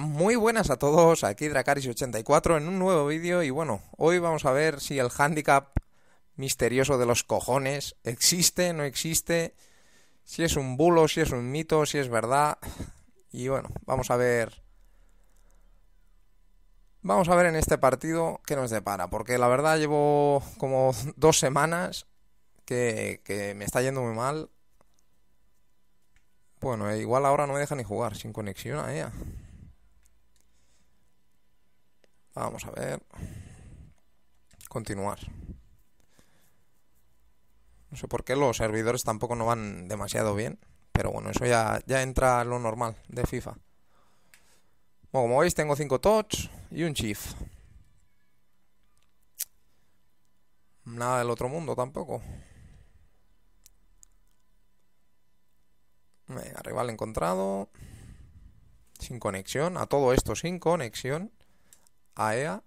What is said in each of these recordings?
muy buenas a todos, aquí Dracaris84 en un nuevo vídeo y bueno, hoy vamos a ver si el handicap misterioso de los cojones existe, no existe, si es un bulo, si es un mito, si es verdad y bueno, vamos a ver... Vamos a ver en este partido qué nos depara, porque la verdad llevo como dos semanas que, que me está yendo muy mal. Bueno, igual ahora no me deja ni jugar sin conexión ah, a ella. Vamos a ver. Continuar. No sé por qué los servidores tampoco no van demasiado bien. Pero bueno, eso ya, ya entra lo normal de FIFA. como veis tengo 5 TOTS y un chief. Nada del otro mundo tampoco. Venga, rival encontrado. Sin conexión. A todo esto sin conexión. AEA.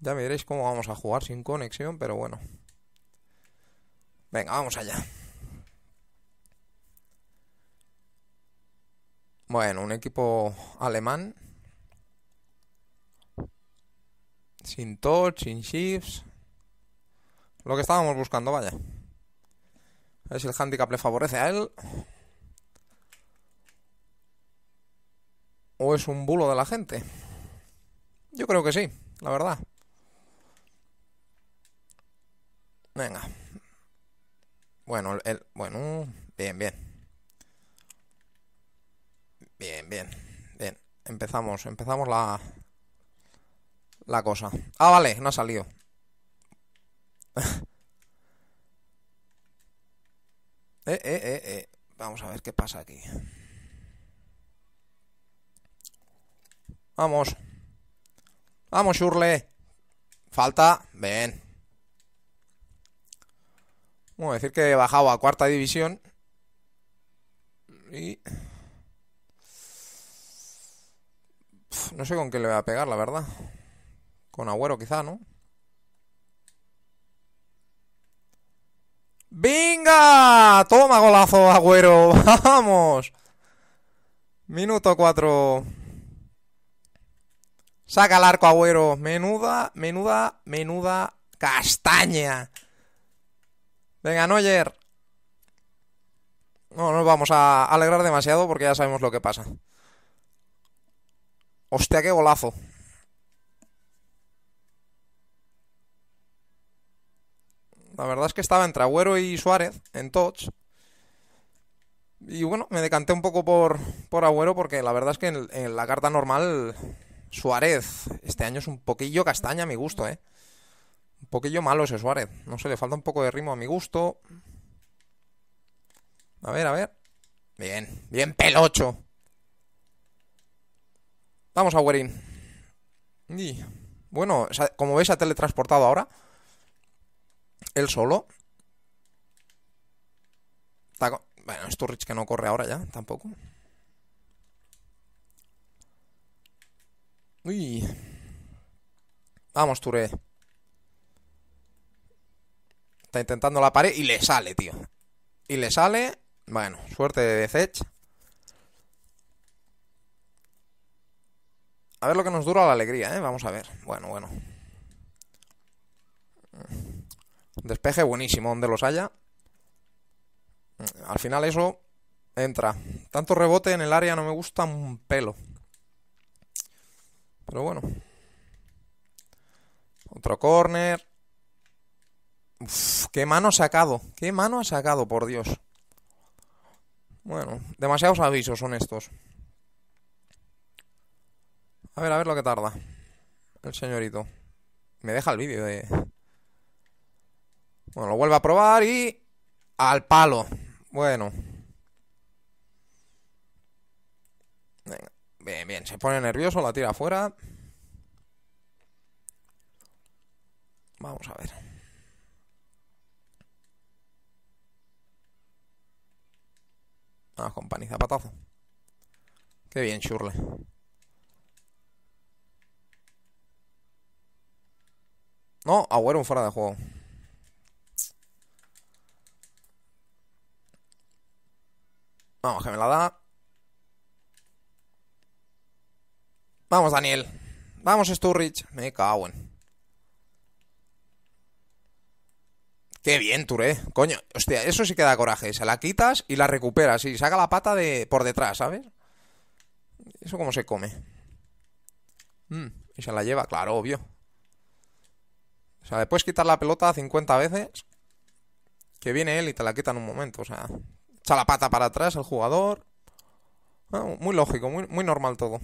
Ya me cómo vamos a jugar sin conexión, pero bueno. Venga, vamos allá. Bueno, un equipo alemán. Sin touch, sin shifts. Lo que estábamos buscando, vaya. A ver si el handicap le favorece a él. O es un bulo de la gente. Yo creo que sí, la verdad. Venga. Bueno, el, bueno, bien, bien. Bien, bien, bien. Empezamos, empezamos la la cosa. Ah, vale, no ha salido. eh, eh, eh, eh. Vamos a ver qué pasa aquí. Vamos. Vamos, Urle. Falta. Vamos a decir que he bajado a cuarta división. Y... no sé con qué le voy a pegar, la verdad. Con Agüero quizá, ¿no? ¡Venga! Toma golazo, Agüero. ¡Vamos! Minuto 4. Saca el arco, Agüero. Menuda, menuda, menuda castaña. Venga, Noyer. No nos vamos a alegrar demasiado porque ya sabemos lo que pasa. Hostia, qué golazo. La verdad es que estaba entre Agüero y Suárez en touch. Y bueno, me decanté un poco por, Agüero porque la verdad es que en la carta normal Suárez, este año es un poquillo castaña a mi gusto, ¿eh? Un poquillo malo ese Suárez. No sé, le falta un poco de ritmo a mi gusto. A ver, a ver. Bien, bien pelocho. Vamos a Werin. Y bueno, como veis, ha teletransportado ahora. Él solo. Bueno, es Turrich que no corre ahora ya, tampoco. Vamos, Touré. Está intentando la pared y le sale, tío. Y le sale. Bueno, suerte de Zech. A ver lo que nos dura la alegría, ¿eh? Vamos a ver. Bueno, bueno. Despeje buenísimo donde los haya. Al final eso entra. Tanto rebote en el área no me gusta un pelo. Pero bueno. Otro corner. qué mano ha sacado. Qué mano ha sacado, por Dios. Bueno, demasiados avisos son estos. A ver, a ver lo que tarda. El señorito. Me deja el vídeo de... Bueno, lo vuelvo a probar y... Al palo. Bueno. Venga. Bien, bien, se pone nervioso, la tira afuera. Vamos a ver. Ah, con patazo. Qué bien, churle No, Agüero fuera de juego. Vamos, que me la da. Vamos, Daniel. Vamos, Sturridge. Me cago en. Qué bien, Touré. Coño, hostia, eso sí que da coraje. Se la quitas y la recuperas y saca la pata de por detrás, ¿sabes? Eso cómo se come. Mm, y se la lleva, claro, obvio. O sea, después quitar la pelota 50 veces. Que viene él y te la quita en un momento. O sea, echa la pata para atrás el jugador. Ah, muy lógico, muy normal todo.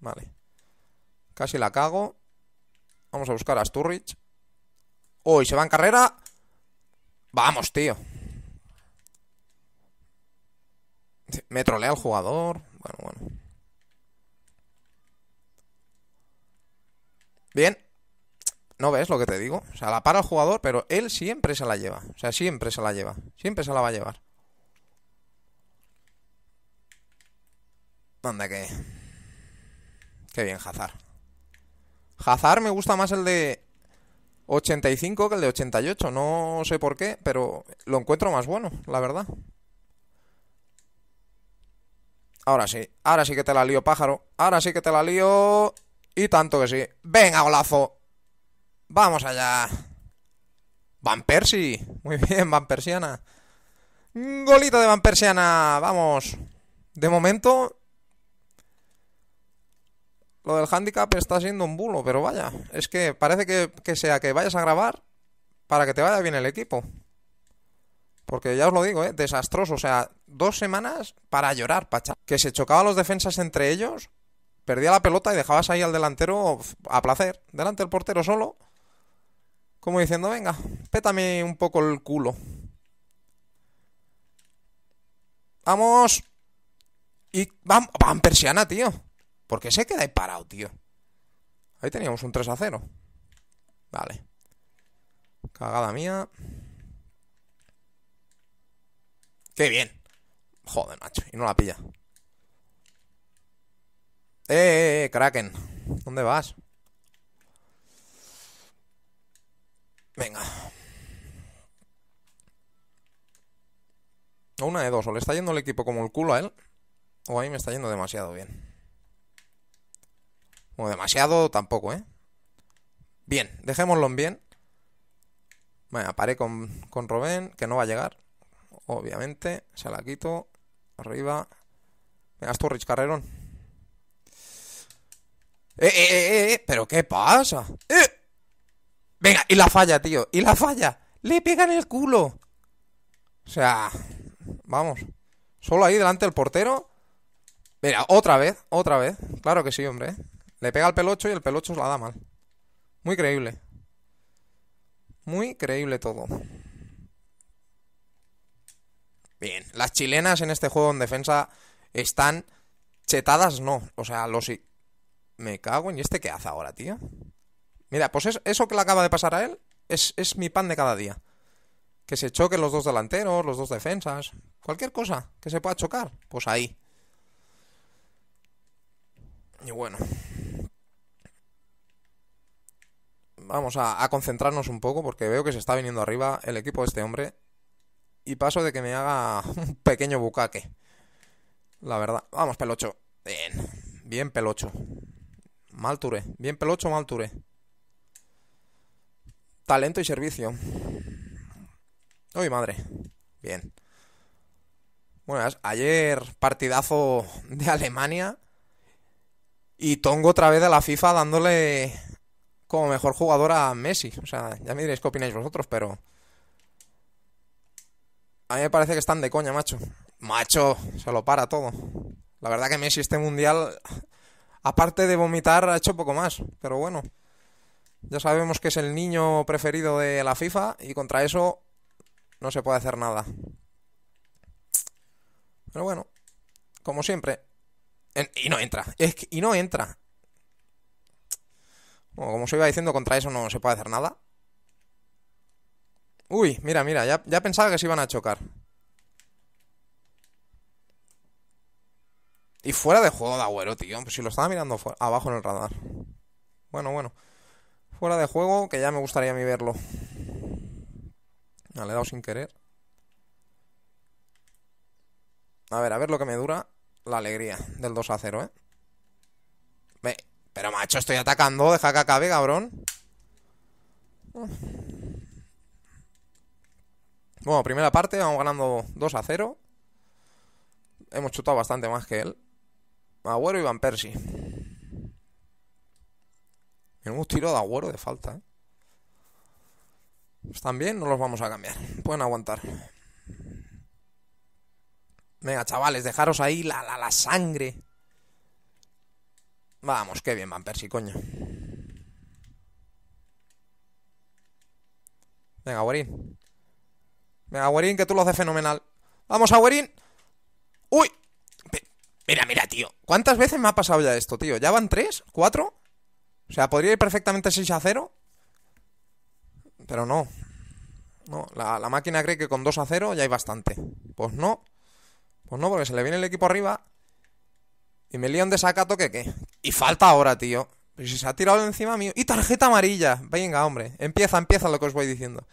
Vale. Casi la cago. Vamos a buscar a Sturridge. Uy, se va en carrera. Vamos, tío. Me trolea el jugador. Bueno, bueno. Bien. ¿No ves lo que te digo? O sea, la para el jugador, pero él siempre se la lleva. O sea, siempre se la lleva. Siempre se la va a llevar. ¿Dónde que... Qué bien, Jazar. Jazar me gusta más el de 85 que el de 88. No sé por qué, pero lo encuentro más bueno, la verdad. Ahora sí, ahora sí que te la lío, pájaro. Ahora sí que te la lío. Y tanto que sí. Venga, golazo. Vamos allá. Van Persi, Muy bien, Van Persiana. Golito de Van Persiana. Vamos. De momento, lo del handicap está siendo un bulo, pero vaya, es que parece que, sea que vayas a grabar para que te vaya bien el equipo. Porque ya os lo digo, ¿eh? desastroso. O sea, dos semanas para llorar, Pacha. Que se chocaban los defensas entre ellos, perdía la pelota y dejabas ahí al delantero a placer, delante del portero solo. Como diciendo, venga, pétame un poco el culo. Vamos. Y vamos, persiana, tío. Porque se queda ahí parado, tío. Ahí teníamos un 3 a 0. Vale. Cagada mía. ¡Qué bien! Joder, macho. Y no la pilla. Eh, ¡Eh, eh, eh! Kraken! ¿Dónde vas? Venga. Una de dos. O le está yendo el equipo como el culo a él. O a mí me está yendo demasiado bien. O demasiado tampoco, ¿eh? Bien, dejémoslo en bien. Bueno, paré con, con Robén, que no va a llegar. Obviamente, se la quito. Arriba. Venga, tú, Rich Carrerón. Eh, eh, eh, eh, eh, pero ¿qué pasa? ¡Eh! Venga, y la falla, tío. Y la falla. Le pegan el culo. O sea, vamos. Solo ahí delante del portero. Mira, otra vez, otra vez. Claro que sí, hombre. ¿eh? Le pega al pelocho y el pelocho la da mal. Muy creíble. Muy creíble todo. Bien, las chilenas en este juego en defensa están chetadas, no. O sea, los... Me cago en... este qué hace ahora, tío? Mira, pues eso que le acaba de pasar a él es, es mi pan de cada día. Que se choquen los dos delanteros, los dos defensas. Cualquier cosa que se pueda chocar, pues ahí. Y bueno, vamos a, concentrarnos un poco porque veo que se está viniendo arriba el equipo de este hombre y paso de que me haga un pequeño bucaque. La verdad, vamos pelocho. Bien, bien pelocho. Mal bien pelocho, mal Talento y servicio. Uy, madre. Bien. Bueno, ayer partidazo de Alemania y Tongo otra vez de la FIFA dándole como mejor jugadora a Messi. O sea, ya me diréis qué opináis vosotros, pero... A mí me parece que están de coña, macho. Macho, se lo para todo. La verdad que Messi este mundial, aparte de vomitar, ha hecho poco más. Pero bueno, ya sabemos que es el niño preferido de la FIFA y contra eso no se puede hacer nada. Pero bueno, como siempre. y no entra. Es que, y no entra como se iba diciendo, contra eso no se puede hacer nada. Uy, mira, mira, ya, pensaba que se iban a chocar. Y fuera de juego de agüero, tío. Pues si lo estaba mirando abajo en el radar. Bueno, bueno. Fuera de juego, que ya me gustaría a mí verlo. Me le he dado sin querer. A ver, a ver lo que me dura la alegría del 2 a 0, ¿eh? Ve, pero macho, estoy atacando, deja que acabe, cabrón Bueno, primera parte, vamos ganando 2 a 0 Hemos chutado bastante más que él Agüero y Van Persie Hemos tiro de Agüero de falta ¿eh? Están bien, no los vamos a cambiar Pueden aguantar Venga, chavales, dejaros ahí la, la, la sangre Vamos, qué bien Van Persi, coño. Venga, Guarín. Venga, Guarín, que tú lo haces fenomenal. Vamos, Guarín. ¡Uy! Mira, mira, tío. ¿Cuántas veces me ha pasado ya esto, tío? ¿Ya van tres? ¿Cuatro? O sea, podría ir perfectamente 6 a 0. Pero no. No, la, la máquina cree que con 2 a 0 ya hay bastante. Pues no. Pues no, porque se le viene el equipo arriba. Y me lío un desacato que qué. Y falta ahora, tío. si se ha tirado encima mío. Y tarjeta amarilla. Venga, hombre. Empieza, empieza lo que os voy diciendo.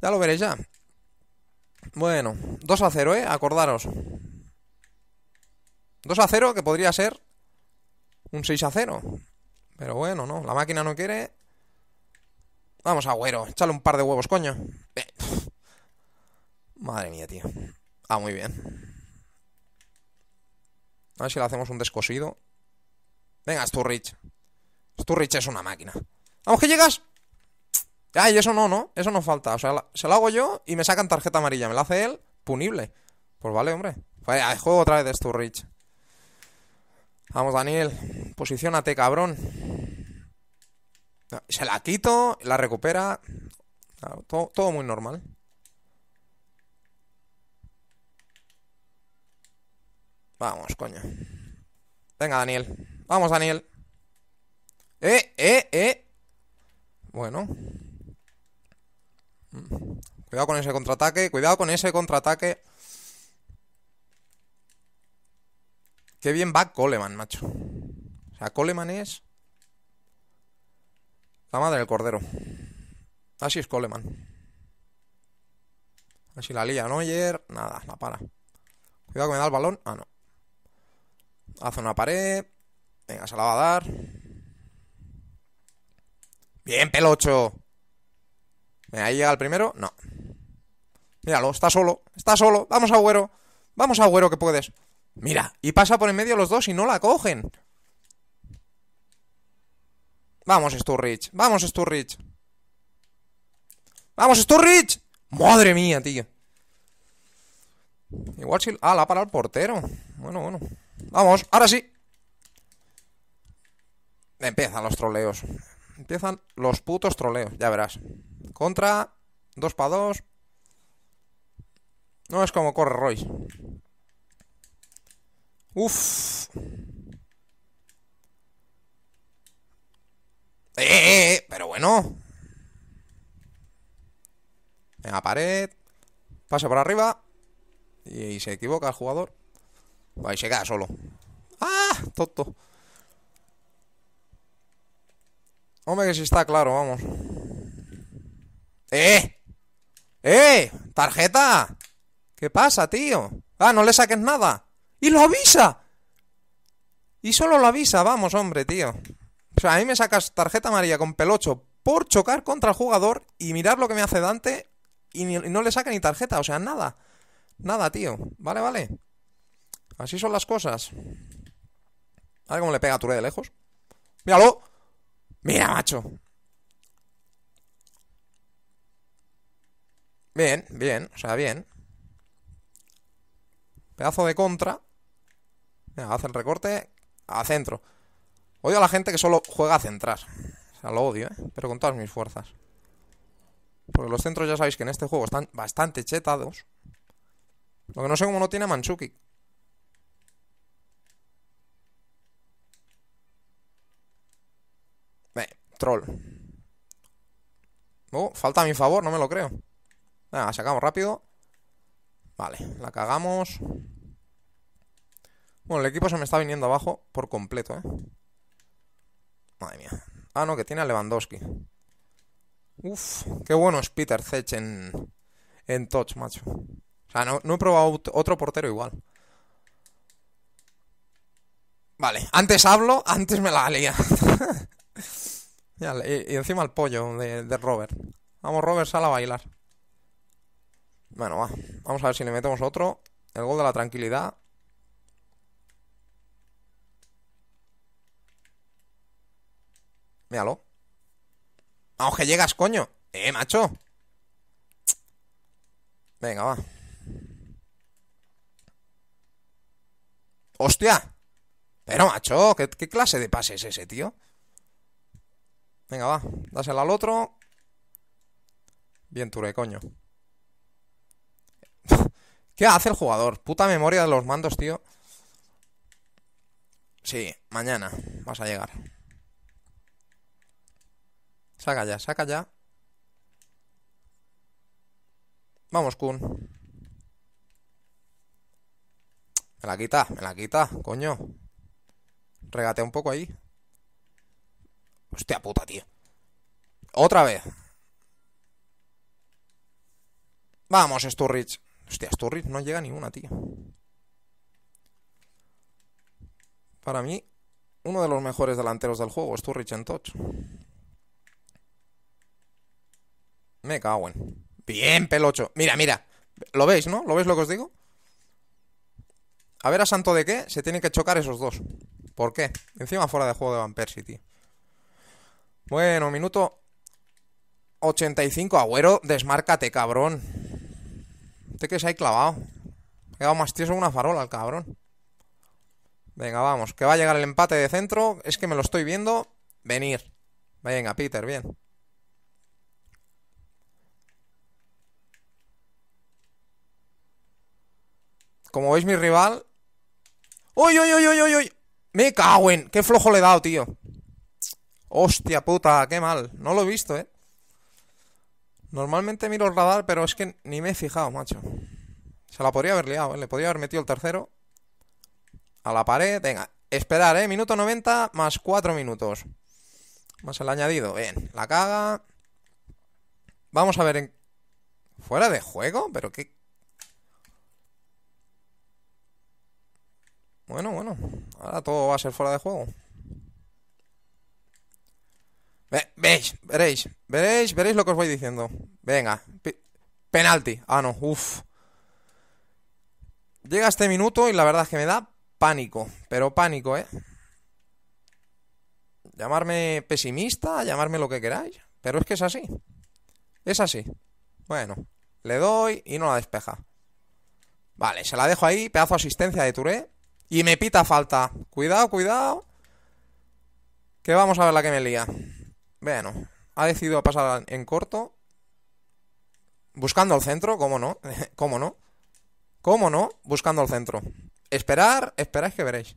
Ya lo veréis ya. Bueno, 2 a 0, ¿eh? Acordaros. 2 a 0 que podría ser un 6 a 0. Pero bueno, no. La máquina no quiere. Vamos, agüero. Échale un par de huevos, coño. Madre mía, tío. Ah, muy bien. A ver si le hacemos un descosido. Venga, Sturridge. Sturridge es una máquina. ¡Vamos que llegas! Ay, eso no, ¿no? Eso no falta. O sea, se lo hago yo y me sacan tarjeta amarilla. Me la hace él, punible. Pues vale, hombre. juego otra vez de Sturridge. Vamos, Daniel. Posiciónate, cabrón. Se la quito, la recupera. todo, todo muy normal. Vamos, coño. Venga, Daniel. Vamos, Daniel. Eh, eh, eh. Bueno. Cuidado con ese contraataque. Cuidado con ese contraataque. Qué bien va Coleman, macho. O sea, Coleman es... La madre del cordero. Así es Coleman. Así la lía Neuer. Nada, la para. Cuidado que me da el balón. Ah, no. Hace una pared. Venga, se la va a dar. Bien, pelocho. Me ahí llega el primero. No. Míralo, está solo. Está solo. Vamos, agüero. Vamos, agüero, que puedes. Mira, y pasa por en medio los dos y no la cogen. Vamos, Sturridge. Vamos, Sturridge. Vamos, Sturridge. Madre mía, tío. Igual si... Ah, la ha parado el portero. Bueno, bueno. Vamos, ahora sí. Empiezan los troleos. Empiezan los putos troleos, ya verás. Contra, dos para dos. No es como corre Royce. Uf. Eh, eh, eh, eh pero bueno. Venga, pared. Pase por arriba. Y se equivoca el jugador. Ahí se llegar solo. ¡Ah! Toto Hombre, que si está claro, vamos. ¡Eh! ¡Eh! ¡Tarjeta! ¿Qué pasa, tío? Ah, no le saques nada. ¡Y lo avisa! Y solo lo avisa, vamos, hombre, tío. O sea, a mí me sacas tarjeta amarilla con pelocho por chocar contra el jugador y mirar lo que me hace Dante y no le saca ni tarjeta, o sea, nada. Nada, tío. Vale, vale. Así son las cosas. A ver cómo le pega a de lejos. ¡Míralo! ¡Mira, macho! Bien, bien, o sea, bien. Pedazo de contra. Mira, hace el recorte a centro. Odio a la gente que solo juega a centrar. O sea, lo odio, ¿eh? Pero con todas mis fuerzas. Porque los centros ya sabéis que en este juego están bastante chetados. Lo que no sé cómo no tiene Manchuki. Troll. Oh, falta a mi favor, no me lo creo. Nada, sacamos rápido. Vale, la cagamos. Bueno, el equipo se me está viniendo abajo por completo, ¿eh? Madre mía. Ah, no, que tiene a Lewandowski. Uf, qué bueno es Peter Zech en, en touch, macho. O sea, no, he probado otro portero igual. Vale, antes hablo, antes me la lía. Y, encima el pollo de, Robert. Vamos, Robert, sal a bailar. Bueno, va. Vamos a ver si le metemos otro. El gol de la tranquilidad. Míralo. Vamos, que llegas, coño. Eh, macho. Venga, va. ¡Hostia! Pero, macho, ¿qué, qué clase de pase es ese, tío? Venga, va. Dásela al otro. Bien, Ture, coño. ¿Qué hace el jugador? Puta memoria de los mandos, tío. Sí, mañana vas a llegar. Saca ya, saca ya. Vamos, Kun. Me la quita, me la quita, coño. Regate un poco ahí. Hostia puta, tío. Otra vez. Vamos, Sturridge. Hostia, Sturridge no llega ni una, tío. Para mí, uno de los mejores delanteros del juego, Sturridge en touch. Me cago en. Bien, pelocho. Mira, mira. ¿Lo veis, no? ¿Lo veis lo que os digo? A ver a santo de qué se tienen que chocar esos dos. ¿Por qué? Encima fuera de juego de Van tío. Bueno, minuto 85. Agüero, desmárcate, cabrón. Este que se ha clavado. Ha quedado más tieso que una farola al cabrón. Venga, vamos. Que va a llegar el empate de centro. Es que me lo estoy viendo. Venir. Venga, Peter, bien. Como veis, mi rival. ¡Uy, uy, uy, uy! uy! ¡Me cago en! ¡Qué flojo le he dado, tío! Hostia puta, qué mal. No lo he visto, ¿eh? Normalmente miro el radar, pero es que ni me he fijado, macho. Se la podría haber liado, ¿eh? Le podría haber metido el tercero. A la pared. Venga, esperar, ¿eh? Minuto 90 más 4 minutos. Más el añadido. Bien, la caga. Vamos a ver en... ¿Fuera de juego? ¿Pero qué...? Bueno, bueno. Ahora todo va a ser fuera de juego. Veis veréis, veréis, veréis lo que os voy diciendo. Venga, penalti. Ah, no, uff. Llega este minuto y la verdad es que me da pánico, pero pánico, ¿eh? Llamarme pesimista, llamarme lo que queráis, pero es que es así. Es así. Bueno, le doy y no la despeja. Vale, se la dejo ahí, pedazo asistencia de Touré. Y me pita falta. Cuidado, cuidado. Que vamos a ver la que me lía. Bueno, ha decidido pasar en corto. Buscando al centro, ¿cómo no? ¿Cómo no? ¿Cómo no? Buscando al centro. Esperar, esperáis que veréis.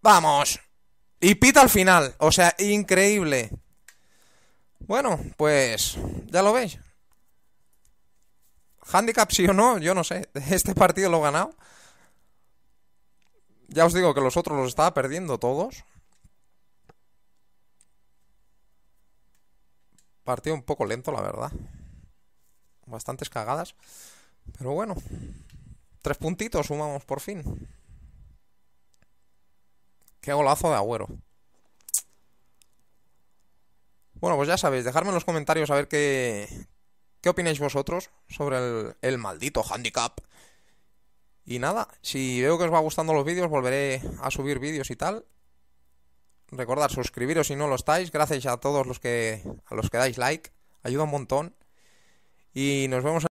¡Vamos! Y pita al final. O sea, increíble. Bueno, pues ya lo veis. Handicap sí o no, yo no sé. Este partido lo he ganado. Ya os digo que los otros los estaba perdiendo todos. Partido un poco lento, la verdad. Bastantes cagadas. Pero bueno. Tres puntitos sumamos por fin. Qué golazo de agüero. Bueno, pues ya sabéis, dejadme en los comentarios a ver qué, qué opináis vosotros sobre el, el maldito handicap y nada, si veo que os va gustando los vídeos, volveré a subir vídeos y tal. Recordad, suscribiros si no lo estáis. Gracias a todos los que, a los que dais like. Ayuda un montón. Y nos vemos en